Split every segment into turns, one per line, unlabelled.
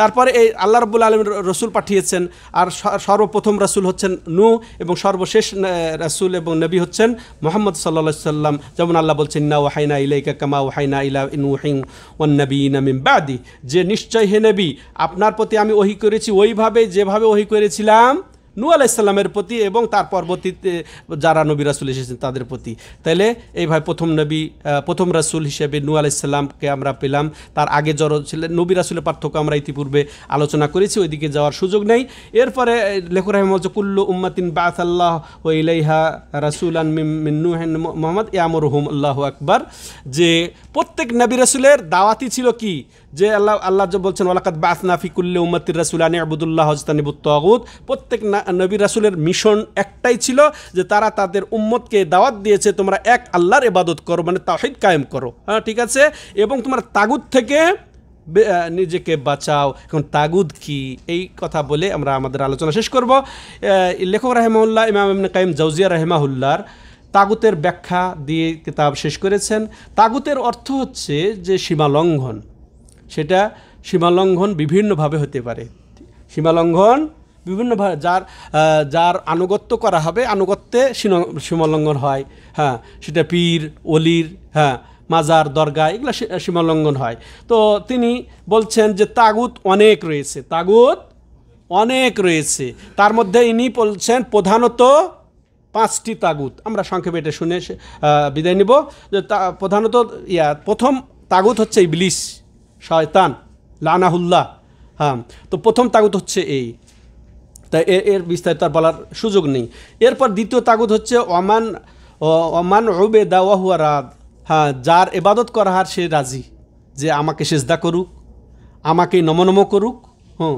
তারপরে এই আল্লাহ রব্বুল আলম রসুল পাঠিয়েছেন আর সর্বপ্রথম রসুল হচ্ছেন নু এবং সর্বশেষ রসুল এবং নবী হচ্ছেন মোহাম্মদ সাল্লা সাল্লাম যেমন আল্লাহ বলছেন না ওহাইনা ইলাইকা কামা ওহাইনা ইলা ইনুহিং ওয়ান নবী নামিম বাদি যে নিশ্চয় হে নবী আপনার প্রতি আমি ওহি করেছি ওইভাবে যেভাবে ওহি করেছিলাম নু আলাইসাল্লামের প্রতি এবং তার পরবর্তীতে যারা নবী রাসুল এসেছেন তাদের প্রতি তাহলে এইভাবে প্রথম নবী প্রথম রাসুল হিসেবে নু আলাইসাল্লামকে আমরা পেলাম তার আগে জড় ছিলেন নবী রাসুলের পার্থক্য আমরা ইতিপূর্বে আলোচনা করেছি ওইদিকে যাওয়ার সুযোগ নেই এরপরে লেখুর রহমান কুল্লু উম্মাতিন বাস আল্লাহ ও ইলাইহা রাসুল আনুহেন মোহাম্মদ ইয়ামর হুম আল্লাহ আকবার যে প্রত্যেক নবী রাসুলের দাওয়াতি ছিল কি যে আল্লাহ আল্লাহ বলছেন ওলাকাত বাস নাফিকুল্লে উম্মাতির আনী আবুদুল্লাহ হজতানিবুত প্রত্যেক নবী রাসুলের মিশন একটাই ছিল যে তারা তাদের উম্মতকে দাওয়াত দিয়েছে তোমরা এক আল্লাহর এবাদত করো মানে তাহিদ কায়েম করো হ্যাঁ ঠিক আছে এবং তোমার তাগুদ থেকে নিজেকে বাঁচাও এখন তাগুদ কি এই কথা বলে আমরা আমাদের আলোচনা শেষ করব লেখক রাহেমাউল্লাহ ইমাম ইমন কাইম জৌজিয়া রাহেমাহুল্লার তাগুতের ব্যাখ্যা দিয়ে কিতাব শেষ করেছেন তাগুতের অর্থ হচ্ছে যে সীমালঙ্ঘন সেটা সীমালঙ্ঘন বিভিন্নভাবে হতে পারে সীমালঙ্ঘন বিভিন্নভাবে যার যার আনুগত্য করা হবে আনুগত্যে সীমালঙ্ঘন হয় হ্যাঁ সেটা পীর অলির হ্যাঁ মাজার দরগা এগুলো সীমালঙ্ঘন হয় তো তিনি বলছেন যে তাগুত অনেক রয়েছে তাগুত অনেক রয়েছে তার মধ্যে ইনি বলছেন প্রধানত পাঁচটি তাগুত আমরা সংক্ষেপে এটা শুনে বিদায় নিব যে তা প্রধানত ইয়া প্রথম তাগুত হচ্ছে ইবলিস শয়তান লানাহুল্লাহ হ্যাঁ তো প্রথম তাগুত হচ্ছে এই তাই এর বিস্তারিত আর বলার সুযোগ নেই এরপর দ্বিতীয় তাগুদ হচ্ছে অমান অমান ওবে দাওয়াহুয়া রাদ হ্যাঁ যার এবাদত করা হার সে রাজি যে আমাকে সেজদা করুক আমাকে নমনম করুক হুম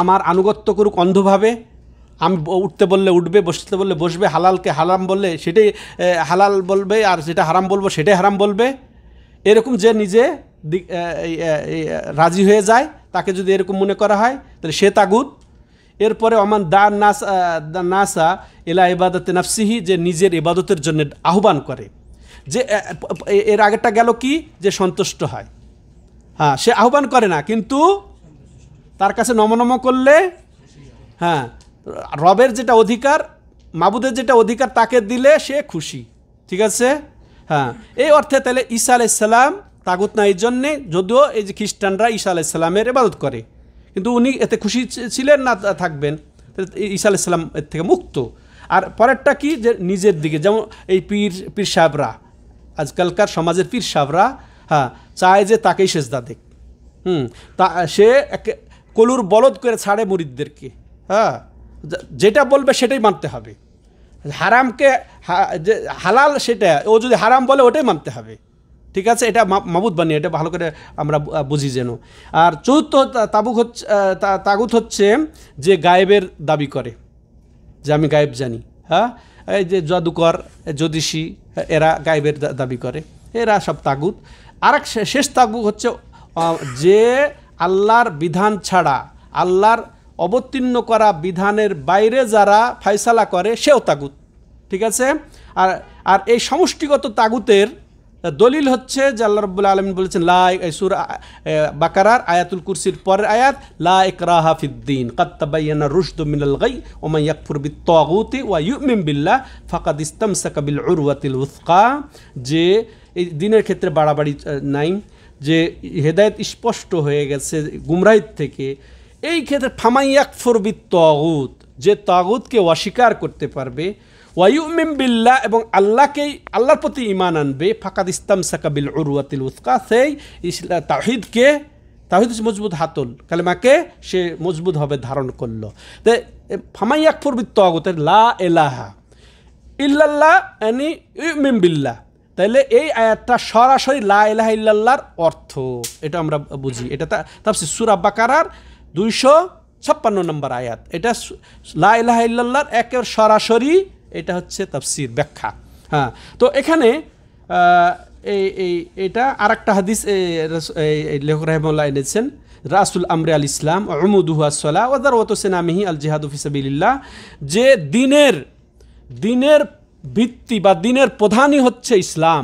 আমার আনুগত্য করুক অন্ধভাবে আমি উঠতে বললে উঠবে বসতে বললে বসবে হালালকে হারাম বললে সেটাই হালাল বলবে আর যেটা হারাম বলবো সেটাই হারাম বলবে এরকম যে নিজে রাজি হয়ে যায় তাকে যদি এরকম মনে করা হয় তাহলে সে তাগুদ এরপরে অমান দা নাসা নাসা এলা ইবাদতে নাফসিহি যে নিজের ইবাদতের জন্য আহ্বান করে যে এর আগেরটা গেল কি যে সন্তুষ্ট হয় হ্যাঁ সে আহ্বান করে না কিন্তু তার কাছে নমনম করলে হ্যাঁ রবের যেটা অধিকার মাবুদের যেটা অধিকার তাকে দিলে সে খুশি ঠিক আছে হ্যাঁ এই অর্থে তাহলে ঈসা আলাইসাল্লাম তাগুত না এই জন্যে যদিও এই যে খ্রিস্টানরা ঈসা আলাইসাল্লামের ইবাদত করে কিন্তু উনি এতে খুশি ছিলেন না থাকবেন ঈসা আলাইসালাম এর থেকে মুক্ত আর পরেরটা কি যে নিজের দিকে যেমন এই পীর পীর সাহেবরা আজকালকার সমাজের পীর সাহেবরা হ্যাঁ চায় যে তাকেই সেজদা দেখ হুম তা সে এক কলুর বলদ করে ছাড়ে মুরিদদেরকে হ্যাঁ যেটা বলবে সেটাই মানতে হবে হারামকে হা যে হালাল সেটা ও যদি হারাম বলে ওটাই মানতে হবে ঠিক আছে এটা মাবুদ বানিয়ে এটা ভালো করে আমরা বুঝি যেন আর চতুর্থ তাবুক হচ্ছে তাগুত হচ্ছে যে গায়েবের দাবি করে যে আমি গায়েব জানি হ্যাঁ এই যে জাদুকর জ্যোতিষী এরা গায়েবের দাবি করে এরা সব তাগুত আর এক শেষ তাগুক হচ্ছে যে আল্লাহর বিধান ছাড়া আল্লাহর অবতীর্ণ করা বিধানের বাইরে যারা ফাইসালা করে সেও তাগুত ঠিক আছে আর আর এই সমষ্টিগত তাগুতের দলিল হচ্ছে যে আল্লাহ রব্বুল আলম বলেছেন লাইসুর বাকার বাকারার আয়াতুল কুরসির পরের আয়াত লা ইকরা হাফিদ্দিন কাত্তাবাইয়ানা রুশদ মিনাল গাই ওমা ইয়াকফুর বি তগুতি ওয়া ইউমিন বিল্লাহ ফাকাদ ইস্তামসাকা বিল উরওয়াতিল উসকা যে এই দিনের ক্ষেত্রে বাড়াবাড়ি নাই যে হেদায়ত স্পষ্ট হয়ে গেছে গুমরাহিদ থেকে এই ক্ষেত্রে ফামাইয়াক বি তগুত যে তাগুতকে অস্বীকার করতে পারবে ওয়াইউমিম বিল্লাহ এবং আল্লাহকেই আল্লাহর প্রতি ইমান আনবে ফাকাদ ইস্তাম সাকাবিল উরুয়াতিল উৎকা সেই ইসলা তাহিদকে তাহিদ হচ্ছে মজবুত হাতল কালেমাকে সে মজবুত হবে ধারণ করলো ফামাই ফামাইয়াকফুর বৃত্ত আগতের লা এলাহা ইল্লাল্লাহ অ্যানি ইউমিম বিল্লাহ তাহলে এই আয়াতটা সরাসরি লা এলাহ ইল্লাল্লাহর অর্থ এটা আমরা বুঝি এটা তাপসি সুরা বাকারার দুইশো ছাপ্পান্ন নম্বর আয়াত এটা লা এলাহ ইল্লাল্লাহর একের সরাসরি এটা হচ্ছে তাফসির ব্যাখ্যা হ্যাঁ তো এখানে এই এই এটা আর একটা হাদিস লেখক রহমুল্লাহ এনেছেন রাসুল আমরে আল ইসলাম অমুদুহাসলা ওদার মিহি আল জেহাদুফিসাবিল্লাহ যে দিনের দিনের ভিত্তি বা দিনের প্রধানই হচ্ছে ইসলাম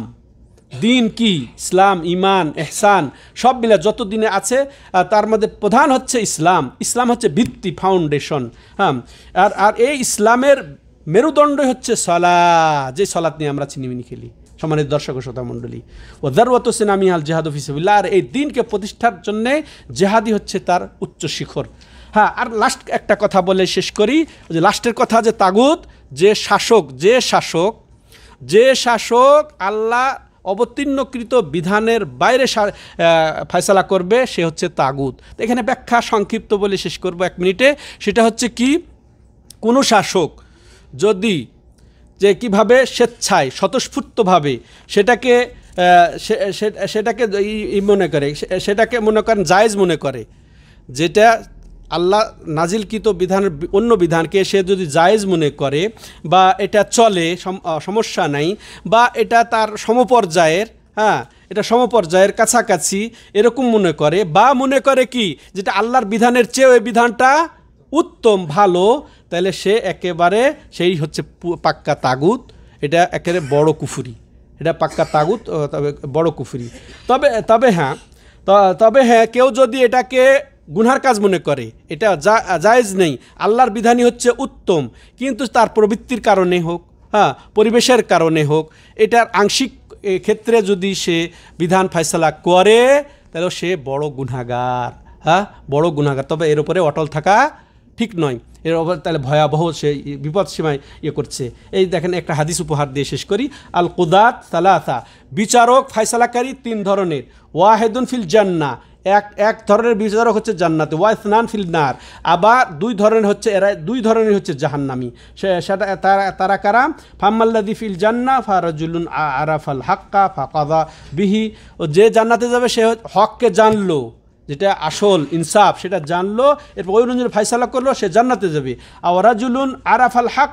দিন কি ইসলাম ইমান এহসান সব মিলে যত দিনে আছে তার মধ্যে প্রধান হচ্ছে ইসলাম ইসলাম হচ্ছে ভিত্তি ফাউন্ডেশন হ্যাঁ আর আর এই ইসলামের মেরুদণ্ডই হচ্ছে সলা যে সলাৎ নিয়ে আমরা চিনিমিনি খেলি সমানের দর্শক ও শ্রোতা মণ্ডলী ও দারওয়াত সেনামি আল জেহাদ ফিসবিল্লা আর এই দিনকে প্রতিষ্ঠার জন্যে জেহাদি হচ্ছে তার উচ্চ শিখর হ্যাঁ আর লাস্ট একটা কথা বলে শেষ করি যে লাস্টের কথা যে তাগুত যে শাসক যে শাসক যে শাসক আল্লাহ অবতীর্ণকৃত বিধানের বাইরে ফয়সলা করবে সে হচ্ছে তাগুত এখানে ব্যাখ্যা সংক্ষিপ্ত বলে শেষ করব এক মিনিটে সেটা হচ্ছে কি কোনো শাসক যদি যে কিভাবে স্বেচ্ছায় স্বতঃস্ফূর্তভাবে সেটাকে সেটাকে ই মনে করে সেটাকে মনে করেন জায়েজ মনে করে যেটা আল্লাহ নাজিলকৃত বিধানের অন্য বিধানকে সে যদি জায়েজ মনে করে বা এটা চলে সমস্যা নাই বা এটা তার সমপর্যায়ের হ্যাঁ এটা সমপর্যায়ের কাছাকাছি এরকম মনে করে বা মনে করে কি যেটা আল্লাহর বিধানের চেয়েও ওই বিধানটা উত্তম ভালো তাহলে সে একেবারে সেই হচ্ছে পাক্কা তাগুত এটা একেবারে বড় কুফুরি এটা পাক্কা তাগুত তবে বড় কুফুরি তবে তবে হ্যাঁ তবে হ্যাঁ কেউ যদি এটাকে গুনহার কাজ মনে করে এটা যা জায়েজ নেই আল্লাহর বিধানই হচ্ছে উত্তম কিন্তু তার প্রবৃত্তির কারণে হোক হ্যাঁ পরিবেশের কারণে হোক এটার আংশিক ক্ষেত্রে যদি সে বিধান ফাইসলা করে তাহলে সে বড় গুনাগার হ্যাঁ বড় গুনাগার তবে এর উপরে অটল থাকা ঠিক নয় এর অভাব তাহলে ভয়াবহ সে বিপদ সীমায় ইয়ে করছে এই দেখেন একটা হাদিস উপহার দিয়ে শেষ করি আল কুদাত সালাসা বিচারক ফায়সালাকারী তিন ধরনের ওয়াহেদুন ফিল জান্না এক এক ধরনের বিচারক হচ্ছে জান্নাতে ওয়া স্নান ফিল নার আবার দুই ধরনের হচ্ছে এরা দুই ধরনের হচ্ছে জাহান্নামি সেটা তারা তারা কারা ফাম্মাল্লাদি ফিল জান্না ফারাজুলুন আরাফ আল হাক্কা কাদা বিহি ও যে জান্নাতে যাবে সে হককে জানলো যেটা আসল ইনসাফ সেটা জানলো এরপর ওই অনুযায়ী ফাইসালা করলো সে জান্নাতে যাবে আওয়ারাজুলুন আরাফ আরাফাল হক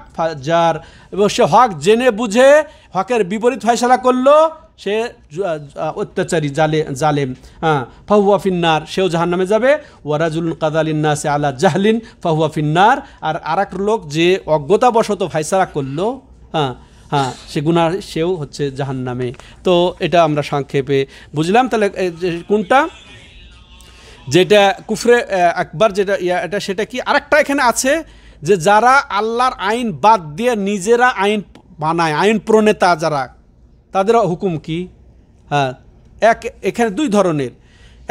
যার এবং সে হক জেনে বুঝে হকের বিপরীত ফাইসালা করলো সে অত্যাচারী জালে জালেম হ্যাঁ ফাহুয়া ফিন্নার সেও জাহান নামে যাবে ওয়ারাজুল কাদালিন্না সে আলা জাহলিন ফাহুয়া ফিন্নার আর আর লোক যে অজ্ঞতাবশত ফাইসারা করলো হ্যাঁ হ্যাঁ সে গুনার সেও হচ্ছে জাহান নামে তো এটা আমরা সংক্ষেপে বুঝলাম তাহলে কোনটা যেটা কুফরে একবার যেটা ইয়া এটা সেটা কি আরেকটা এখানে আছে যে যারা আল্লাহর আইন বাদ দিয়ে নিজেরা আইন বানায় আইন প্রণেতা যারা তাদের হুকুম কি হ্যাঁ এক এখানে দুই ধরনের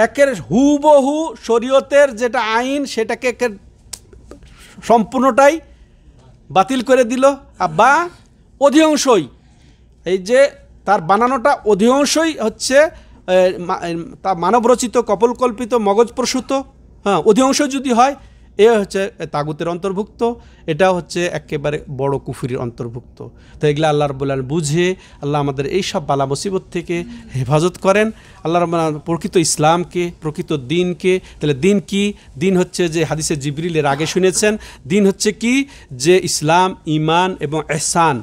একের হুবহু শরীয়তের যেটা আইন সেটাকে একের সম্পূর্ণটাই বাতিল করে দিল বা অধিকাংশই এই যে তার বানানোটা অধিকাংশই হচ্ছে তা মানবরচিত কপলকল্পিত মগজপ্রসূত হ্যাঁ অধিকাংশ যদি হয় এ হচ্ছে তাগুতের অন্তর্ভুক্ত এটা হচ্ছে একেবারে বড় কুফুরির অন্তর্ভুক্ত তো এগুলো আল্লাহ রবুল্লাহ বুঝে আল্লাহ আমাদের এই সব বালা মুসিবত থেকে হেফাজত করেন আল্লাহ রবুল্লাহ প্রকৃত ইসলামকে প্রকৃত দিনকে তাহলে দিন কি দিন হচ্ছে যে হাদিসে জিবরিলের আগে শুনেছেন দিন হচ্ছে কি যে ইসলাম ইমান এবং এহসান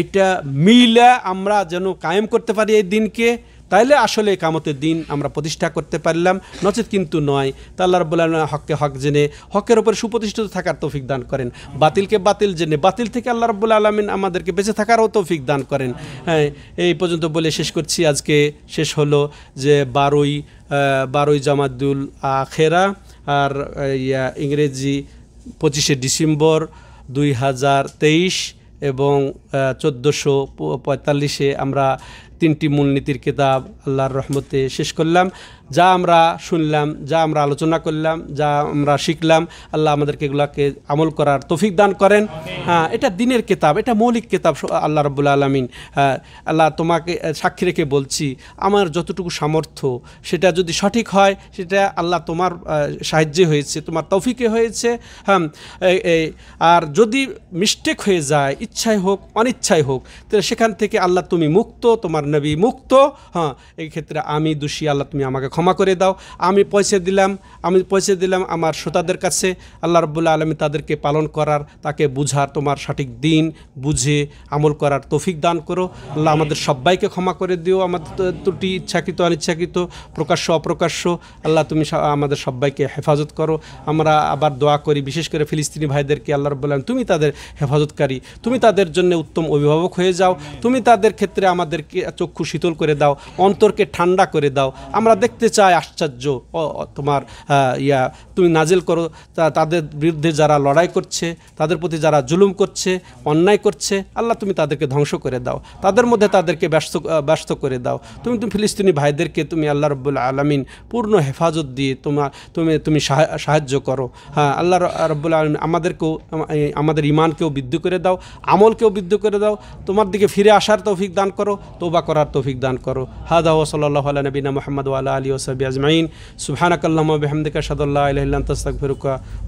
এটা মিলে আমরা যেন কায়েম করতে পারি এই দিনকে তাইলে আসলে কামতের দিন আমরা প্রতিষ্ঠা করতে পারলাম নচেত কিন্তু নয় তা আল্লাহ রবুল্লাহ হককে হক জেনে হকের ওপর সুপ্রতিষ্ঠিত থাকার তৌফিক দান করেন বাতিলকে বাতিল জেনে বাতিল থেকে আল্লাহ রবুল্লা আলমিন আমাদেরকে বেঁচে থাকারও তৌফিক দান করেন হ্যাঁ এই পর্যন্ত বলে শেষ করছি আজকে শেষ হলো যে বারোই বারোই জামাদুল আখেরা আর ইয়া ইংরেজি পঁচিশে ডিসেম্বর দুই হাজার তেইশ এবং চোদ্দোশো পঁয়তাল্লিশে আমরা তিনটি মূলনীতির কিতাব আল্লাহর রহমতে শেষ করলাম যা আমরা শুনলাম যা আমরা আলোচনা করলাম যা আমরা শিখলাম আল্লাহ আমাদেরকে এগুলাকে আমল করার তফিক দান করেন হ্যাঁ এটা দিনের কেতাব এটা মৌলিক কেতাব আল্লাহ রবুল্লা আলমিন হ্যাঁ আল্লাহ তোমাকে সাক্ষী রেখে বলছি আমার যতটুকু সামর্থ্য সেটা যদি সঠিক হয় সেটা আল্লাহ তোমার সাহায্যে হয়েছে তোমার তফিকে হয়েছে হ্যাঁ আর যদি মিস্টেক হয়ে যায় ইচ্ছায় হোক অনিচ্ছায় হোক তাহলে সেখান থেকে আল্লাহ তুমি মুক্ত তোমার নবী মুক্ত হ্যাঁ এই ক্ষেত্রে আমি দোষী আল্লাহ তুমি আমাকে ক্ষমা করে দাও আমি পয়সা দিলাম আমি পয়সা দিলাম আমার শ্রোতাদের কাছে আল্লাহ রবুল্লা আলমী তাদেরকে পালন করার তাকে বুঝার তোমার সঠিক দিন বুঝে আমল করার তৌফিক দান করো আল্লাহ আমাদের সবাইকে ক্ষমা করে দিও আমাদের ত্রুটি ইচ্ছাকৃত অনিচ্ছাকৃত প্রকাশ্য অপ্রকাশ্য আল্লাহ তুমি আমাদের সবাইকে হেফাজত করো আমরা আবার দোয়া করি বিশেষ করে ফিলিস্তিনি ভাইদেরকে আল্লাহ রব্বুল্লাহ তুমি তাদের হেফাজতকারী তুমি তাদের জন্য উত্তম অভিভাবক হয়ে যাও তুমি তাদের ক্ষেত্রে আমাদেরকে চক্ষু শীতল করে দাও অন্তরকে ঠান্ডা করে দাও আমরা দেখতে দেখতে চায় আশ্চর্য তোমার ইয়া তুমি নাজেল করো তা তাদের বিরুদ্ধে যারা লড়াই করছে তাদের প্রতি যারা জুলুম করছে অন্যায় করছে আল্লাহ তুমি তাদেরকে ধ্বংস করে দাও তাদের মধ্যে তাদেরকে ব্যস্ত ব্যস্ত করে দাও তুমি তুমি ফিলিস্তিনি ভাইদেরকে তুমি আল্লাহ রব্বুল আলমিন পূর্ণ হেফাজত দিয়ে তোমার তুমি তুমি সাহায্য করো হ্যাঁ আল্লাহ রব্বুল আলমিন আমাদেরকেও আমাদের ইমানকেও বৃদ্ধি করে দাও আমলকেও বৃদ্ধি করে দাও তোমার দিকে ফিরে আসার তৌফিক দান করো তোবা করার তৌফিক দান করো হাদা ও সাল্লাহ আল্লাহ নবীনা মোহাম্মদ আল্লাহ আলী سب اجمین سبحان اک اللہ بحمد کر سد اللہ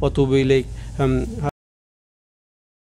و توب علیکم